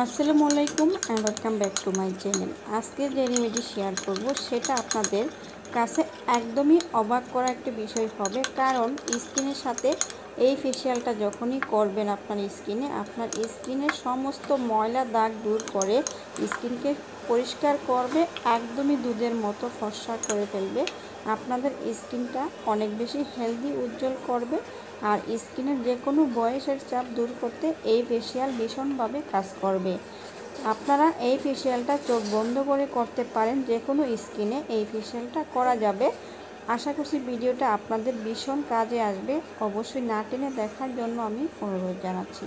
আসসালামু আলাইকুম and welcome back to my channel আজকে যে রেমেডি শেয়ার করব সেটা আপনাদের কাছে একদমই অবাক করা একটা বিষয় হবে কারণ স্কিনের সাথে এই ফেসিয়ালটা যখনই করবেন আপনার স্কিনে আপনার স্কিনের সমস্ত ময়লা দাগ দূর করে স্কিনকে পরিষ্কার করবে একদমই দুধের মতো ফর্সা করে ফেলবে আপনাদের স্কিনটা অনেক বেশি হেলদি উজ্জ্বল করবে আর স্কিনের যে কোনো বয়সের চাপ দূর করতে এই ফেশিয়াল ভীষণভাবে কাজ করবে আপনারা এই ফেশিয়ালটা চোখ বন্ধ করে করতে পারেন যে কোনো স্কিনে এই ফেশিয়ালটা করা যাবে আশা করছি ভিডিওটা আপনাদের ভীষণ কাজে আসবে অবশ্যই না টেনে দেখার জন্য আমি অনুরোধ জানাচ্ছি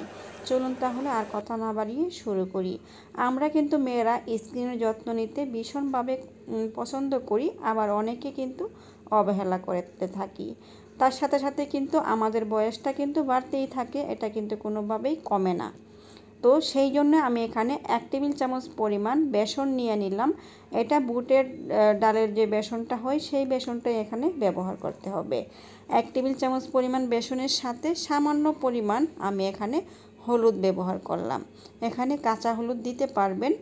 চলুন তাহলে আর কথা না বাড়িয়ে শুরু করি আমরা কিন্তু মেয়েরা স্কিনের যত্ন নিতে ভীষণভাবে পছন্দ করি আবার অনেকে কিন্তু অবহেলা করতে থাকি তার সাথে সাথে কিন্তু আমাদের বয়সটা কিন্তু বাড়তেই থাকে এটা কিন্তু কোনোভাবেই কমে না তো সেই জন্য আমি এখানে এক টেবিল চামচ পরিমাণ বেসন নিয়ে নিলাম এটা বুটের ডালের যে বেসনটা হয় সেই বেসনটাই এখানে ব্যবহার করতে হবে এক টেবিল চামচ পরিমাণ বেসনের সাথে সামান্য পরিমাণ আমি এখানে হলুদ ব্যবহার করলাম এখানে কাঁচা হলুদ দিতে পারবেন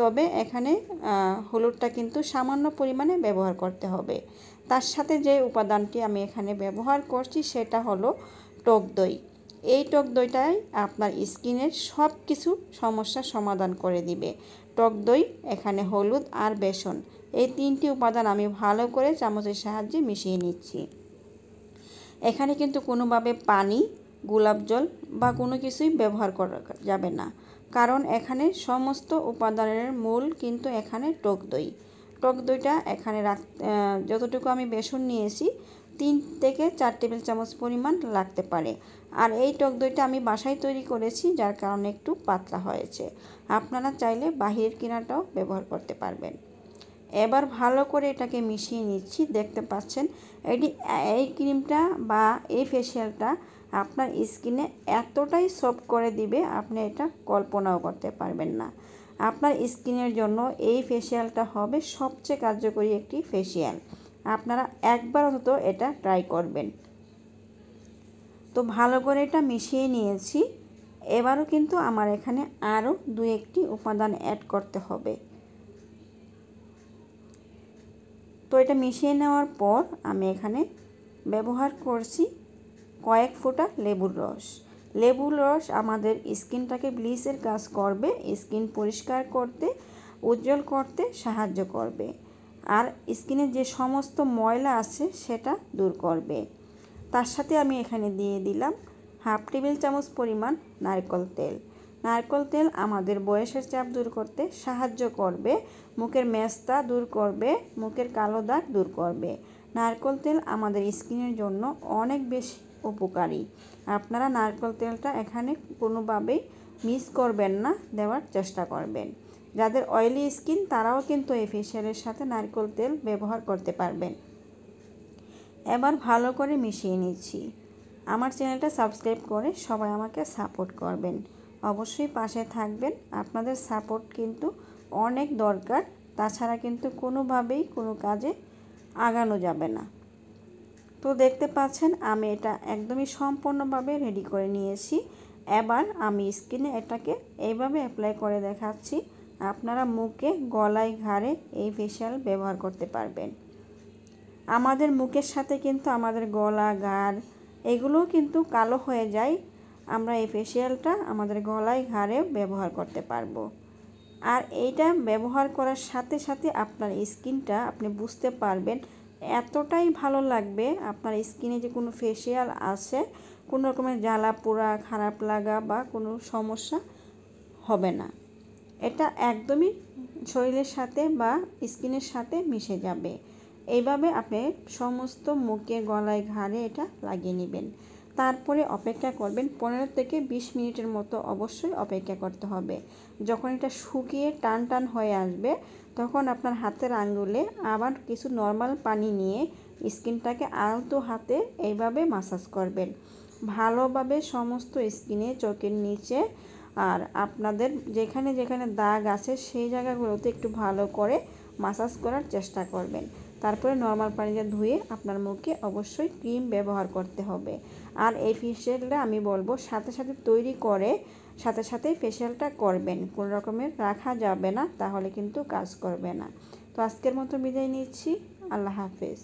তবে এখানে হলুদটা কিন্তু সামান্য পরিমাণে ব্যবহার করতে হবে তার সাথে যে উপাদানটি আমি এখানে ব্যবহার করছি সেটা হলো টক দই এই টক দইটাই আপনার স্কিনের সব কিছু সমস্যা সমাধান করে দিবে টক দই এখানে হলুদ আর বেসন এই তিনটি উপাদান আমি ভালো করে চামচের সাহায্যে মিশিয়ে নিচ্ছি এখানে কিন্তু কোনোভাবে পানি গোলাপ জল বা কোনো কিছুই ব্যবহার করা যাবে না কারণ এখানে সমস্ত উপাদানের মূল কিন্তু এখানে টক দই টক দইটা এখানে রাখ যতটুকু আমি বেসন নিয়েছি তিন থেকে চার টেবিল চামচ পরিমাণ লাগতে পারে আর এই টক দইটা আমি বাসায় তৈরি করেছি যার কারণে একটু পাতলা হয়েছে আপনারা চাইলে বাহিরের কিনাটাও ব্যবহার করতে পারবেন এবার ভালো করে এটাকে মিশিয়ে নিচ্ছি দেখতে পাচ্ছেন এটি এই ক্রিমটা বা এই ফেসিয়ালটা আপনার স্কিনে এতটাই সফট করে দিবে আপনি এটা কল্পনাও করতে পারবেন না আপনার স্কিনের জন্য এই ফেসিয়ালটা হবে সবচেয়ে কার্যকরী একটি ফেসিয়াল আপনারা একবার অন্তত এটা ট্রাই করবেন তো ভালো করে এটা মিশিয়ে নিয়েছি এবারও কিন্তু আমার এখানে আরও দু একটি উপাদান অ্যাড করতে হবে তো এটা মিশিয়ে নেওয়ার পর আমি এখানে ব্যবহার করছি কয়েক ফোঁটা লেবুর রস লেবুর রস আমাদের স্কিনটাকে ব্লিচের কাজ করবে স্কিন পরিষ্কার করতে উজ্জ্বল করতে সাহায্য করবে আর স্কিনের যে সমস্ত ময়লা আছে সেটা দূর করবে তার সাথে আমি এখানে দিয়ে দিলাম হাফ টেবিল চামচ পরিমাণ নারকল তেল নারকেল তেল আমাদের বয়সের চাপ দূর করতে সাহায্য করবে মুখের মেস্তা দূর করবে মুখের কালো দাগ দূর করবে নারকল তেল আমাদের স্কিনের জন্য অনেক বেশি উপকারী আপনারা নারকেল তেলটা এখানে কোনোভাবেই মিস করবেন না দেওয়ার চেষ্টা করবেন যাদের অয়েলি স্কিন তারাও কিন্তু এই ফেশিয়ালের সাথে নারকেল তেল ব্যবহার করতে পারবেন এবার ভালো করে মিশিয়ে নিচ্ছি আমার চ্যানেলটা সাবস্ক্রাইব করে সবাই আমাকে সাপোর্ট করবেন অবশ্যই পাশে থাকবেন আপনাদের সাপোর্ট কিন্তু অনেক দরকার তাছাড়া কিন্তু কোনোভাবেই কোনো কাজে আগানো যাবে না তো দেখতে পাচ্ছেন আমি এটা একদমই সম্পূর্ণভাবে রেডি করে নিয়েছি এবার আমি স্কিনে এটাকে এইভাবে অ্যাপ্লাই করে দেখাচ্ছি আপনারা মুখে গলায় ঘাড়ে এই ফেশিয়াল ব্যবহার করতে পারবেন আমাদের মুখের সাথে কিন্তু আমাদের গলা ঘাড় এগুলোও কিন্তু কালো হয়ে যায় আমরা এই ফেশিয়ালটা আমাদের গলায় ঘাড়ে ব্যবহার করতে পারবো আর এইটা ব্যবহার করার সাথে সাথে আপনার স্কিনটা আপনি বুঝতে পারবেন এতটাই ভালো লাগবে আপনার স্কিনে যে কোনো ফেসিয়াল আছে কোনো রকমের জ্বালা পোড়া খারাপ লাগা বা কোনো সমস্যা হবে না এটা একদমই শরীরের সাথে বা স্কিনের সাথে মিশে যাবে এইভাবে আপনি সমস্ত মুখে গলায় ঘাড়ে এটা লাগিয়ে নেবেন তারপরে অপেক্ষা করবেন পনেরো থেকে বিশ মিনিটের মতো অবশ্যই অপেক্ষা করতে হবে যখন এটা শুকিয়ে টান টান হয়ে আসবে তখন আপনার হাতের আঙ্গুলে আবার কিছু নর্মাল পানি নিয়ে স্কিনটাকে আলতো হাতে এইভাবে মাসাজ করবেন ভালোভাবে সমস্ত স্কিনে চোখের নিচে আর আপনাদের যেখানে যেখানে দাগ আছে সেই জায়গাগুলোতে একটু ভালো করে মাসাজ করার চেষ্টা করবেন তারপরে নর্মাল পানিতে ধুয়ে আপনার মুখে অবশ্যই ক্রিম ব্যবহার করতে হবে আর এই ফেসিয়ালটা আমি বলবো সাথে সাথে তৈরি করে সাথে সাথে ফেসিয়ালটা করবেন কোনো রকমের রাখা যাবে না তাহলে কিন্তু কাজ করবে না তো আজকের মতো বিদায় নিচ্ছি আল্লাহ হাফেজ